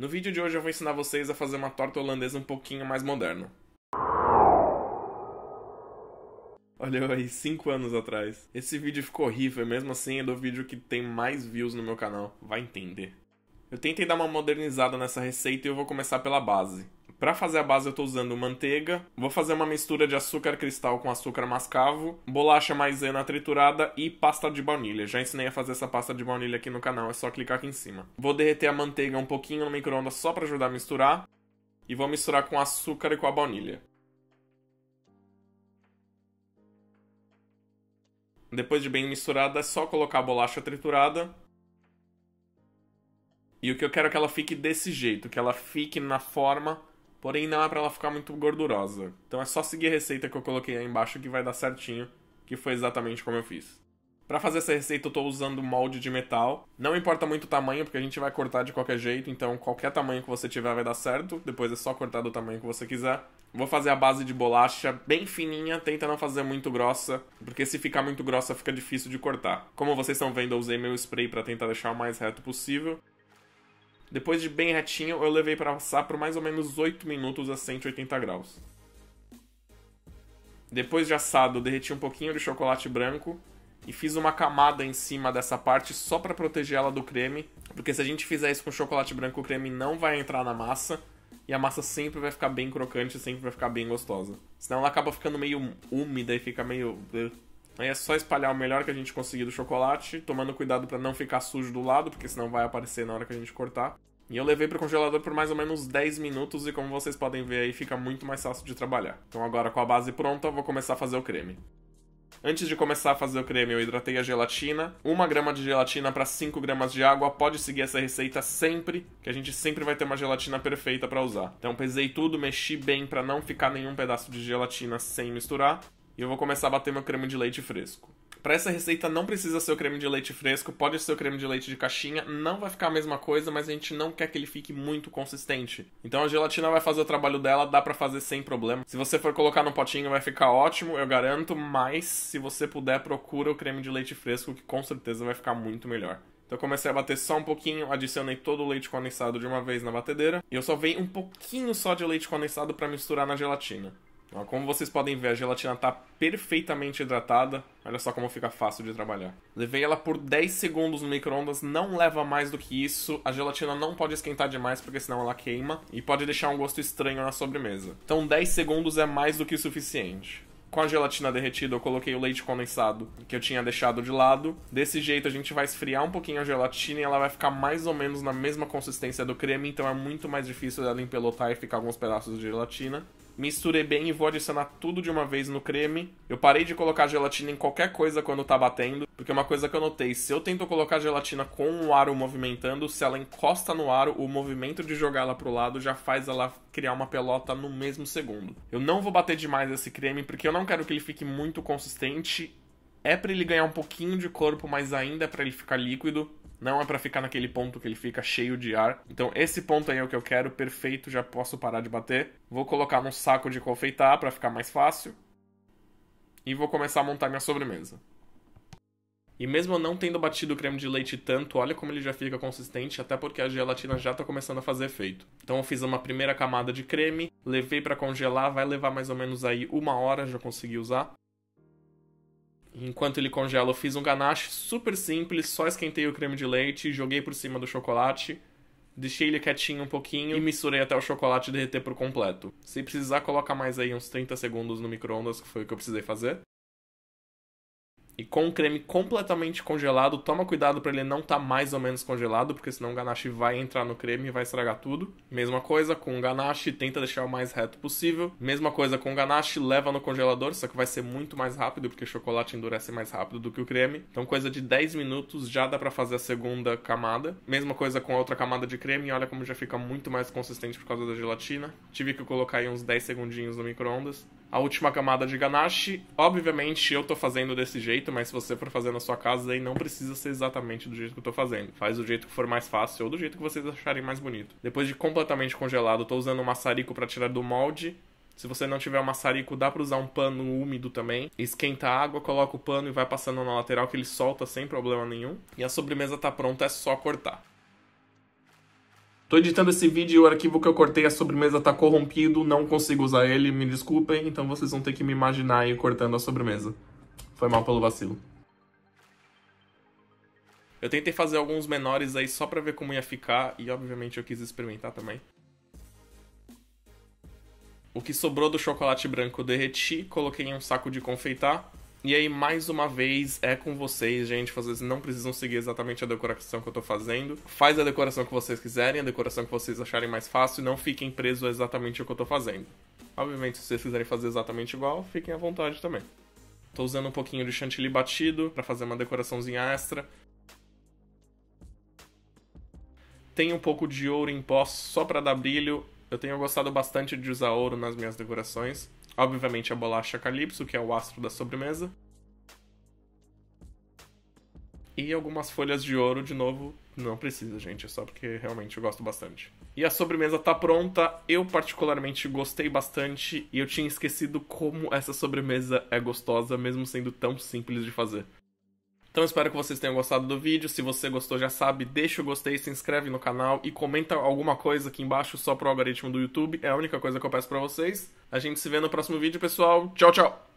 No vídeo de hoje eu vou ensinar vocês a fazer uma torta holandesa um pouquinho mais moderna. Olha aí, 5 anos atrás. Esse vídeo ficou horrível, mesmo assim é do vídeo que tem mais views no meu canal, vai entender. Eu tentei dar uma modernizada nessa receita e eu vou começar pela base. Para fazer a base eu estou usando manteiga, vou fazer uma mistura de açúcar cristal com açúcar mascavo, bolacha maisena triturada e pasta de baunilha. Já ensinei a fazer essa pasta de baunilha aqui no canal, é só clicar aqui em cima. Vou derreter a manteiga um pouquinho no microondas só para ajudar a misturar e vou misturar com açúcar e com a baunilha. Depois de bem misturada, é só colocar a bolacha triturada. E o que eu quero é que ela fique desse jeito, que ela fique na forma Porém, não é para ela ficar muito gordurosa. Então é só seguir a receita que eu coloquei aí embaixo que vai dar certinho, que foi exatamente como eu fiz. Para fazer essa receita eu estou usando molde de metal. Não importa muito o tamanho, porque a gente vai cortar de qualquer jeito, então qualquer tamanho que você tiver vai dar certo. Depois é só cortar do tamanho que você quiser. Vou fazer a base de bolacha bem fininha, tenta não fazer muito grossa, porque se ficar muito grossa fica difícil de cortar. Como vocês estão vendo, eu usei meu spray para tentar deixar o mais reto possível. Depois de bem retinho, eu levei para assar por mais ou menos 8 minutos a 180 graus. Depois de assado, derreti um pouquinho de chocolate branco e fiz uma camada em cima dessa parte só para proteger ela do creme, porque se a gente fizer isso com chocolate branco, o creme não vai entrar na massa e a massa sempre vai ficar bem crocante, sempre vai ficar bem gostosa. Senão ela acaba ficando meio úmida e fica meio Aí é só espalhar o melhor que a gente conseguir do chocolate, tomando cuidado para não ficar sujo do lado, porque senão vai aparecer na hora que a gente cortar. E eu levei pro congelador por mais ou menos 10 minutos e como vocês podem ver aí fica muito mais fácil de trabalhar. Então agora com a base pronta, eu vou começar a fazer o creme. Antes de começar a fazer o creme, eu hidratei a gelatina. 1 grama de gelatina para 5 gramas de água. Pode seguir essa receita sempre, que a gente sempre vai ter uma gelatina perfeita para usar. Então pesei tudo, mexi bem para não ficar nenhum pedaço de gelatina sem misturar. E eu vou começar a bater meu creme de leite fresco. Para essa receita não precisa ser o creme de leite fresco, pode ser o creme de leite de caixinha, não vai ficar a mesma coisa, mas a gente não quer que ele fique muito consistente. Então a gelatina vai fazer o trabalho dela, dá para fazer sem problema. Se você for colocar no potinho vai ficar ótimo, eu garanto, mas se você puder procura o creme de leite fresco que com certeza vai ficar muito melhor. Então eu comecei a bater só um pouquinho, adicionei todo o leite condensado de uma vez na batedeira, e eu só vei um pouquinho só de leite condensado para misturar na gelatina. Como vocês podem ver, a gelatina está perfeitamente hidratada. Olha só como fica fácil de trabalhar. Levei ela por 10 segundos no micro-ondas, não leva mais do que isso. A gelatina não pode esquentar demais, porque senão ela queima e pode deixar um gosto estranho na sobremesa. Então 10 segundos é mais do que o suficiente. Com a gelatina derretida, eu coloquei o leite condensado que eu tinha deixado de lado. Desse jeito, a gente vai esfriar um pouquinho a gelatina e ela vai ficar mais ou menos na mesma consistência do creme, então é muito mais difícil dela empelotar e ficar alguns pedaços de gelatina misturei bem e vou adicionar tudo de uma vez no creme. Eu parei de colocar gelatina em qualquer coisa quando tá batendo, porque é uma coisa que eu notei, se eu tento colocar gelatina com o aro movimentando, se ela encosta no aro, o movimento de jogar ela pro lado já faz ela criar uma pelota no mesmo segundo. Eu não vou bater demais esse creme, porque eu não quero que ele fique muito consistente. É para ele ganhar um pouquinho de corpo, mas ainda é para ele ficar líquido. Não é para ficar naquele ponto que ele fica cheio de ar. Então esse ponto aí é o que eu quero, perfeito, já posso parar de bater. Vou colocar num saco de confeitar para ficar mais fácil. E vou começar a montar minha sobremesa. E mesmo não tendo batido o creme de leite tanto, olha como ele já fica consistente, até porque a gelatina já está começando a fazer efeito. Então eu fiz uma primeira camada de creme, levei para congelar, vai levar mais ou menos aí uma hora, já consegui usar. Enquanto ele congela, eu fiz um ganache super simples, só esquentei o creme de leite, joguei por cima do chocolate, deixei ele quietinho um pouquinho e misturei até o chocolate derreter por completo. Se precisar, coloca mais aí uns 30 segundos no micro-ondas, que foi o que eu precisei fazer. E com o creme completamente congelado, toma cuidado para ele não estar tá mais ou menos congelado, porque senão o ganache vai entrar no creme e vai estragar tudo. Mesma coisa com o ganache, tenta deixar o mais reto possível. Mesma coisa com o ganache, leva no congelador, só que vai ser muito mais rápido, porque o chocolate endurece mais rápido do que o creme. Então, coisa de 10 minutos já dá para fazer a segunda camada. Mesma coisa com a outra camada de creme, olha como já fica muito mais consistente por causa da gelatina. Tive que colocar aí uns 10 segundinhos no micro-ondas a última camada de ganache. Obviamente eu tô fazendo desse jeito, mas se você for fazer na sua casa, aí não precisa ser exatamente do jeito que eu tô fazendo. Faz do jeito que for mais fácil ou do jeito que vocês acharem mais bonito. Depois de completamente congelado, tô usando o maçarico para tirar do molde. Se você não tiver o maçarico, dá para usar um pano úmido também. Esquenta a água, coloca o pano e vai passando na lateral que ele solta sem problema nenhum. E a sobremesa tá pronta, é só cortar. Tô editando esse vídeo e o arquivo que eu cortei, a sobremesa tá corrompido, não consigo usar ele, me desculpem, então vocês vão ter que me imaginar aí cortando a sobremesa. Foi mal pelo vacilo. Eu tentei fazer alguns menores aí só pra ver como ia ficar, e obviamente eu quis experimentar também. O que sobrou do chocolate branco eu derreti, coloquei em um saco de confeitar, e aí, mais uma vez, é com vocês, gente. Vocês não precisam seguir exatamente a decoração que eu tô fazendo. Faz a decoração que vocês quiserem, a decoração que vocês acharem mais fácil. Não fiquem presos a exatamente o que eu tô fazendo. Obviamente, se vocês quiserem fazer exatamente igual, fiquem à vontade também. Tô usando um pouquinho de chantilly batido para fazer uma decoraçãozinha extra. Tem um pouco de ouro em pó só para dar brilho. Eu tenho gostado bastante de usar ouro nas minhas decorações. Obviamente a bolacha calypso, que é o astro da sobremesa. E algumas folhas de ouro, de novo, não precisa, gente, é só porque realmente eu gosto bastante. E a sobremesa tá pronta, eu particularmente gostei bastante e eu tinha esquecido como essa sobremesa é gostosa, mesmo sendo tão simples de fazer. Então espero que vocês tenham gostado do vídeo. Se você gostou, já sabe, deixa o gostei, se inscreve no canal e comenta alguma coisa aqui embaixo só pro algoritmo do YouTube. É a única coisa que eu peço para vocês. A gente se vê no próximo vídeo, pessoal. Tchau, tchau.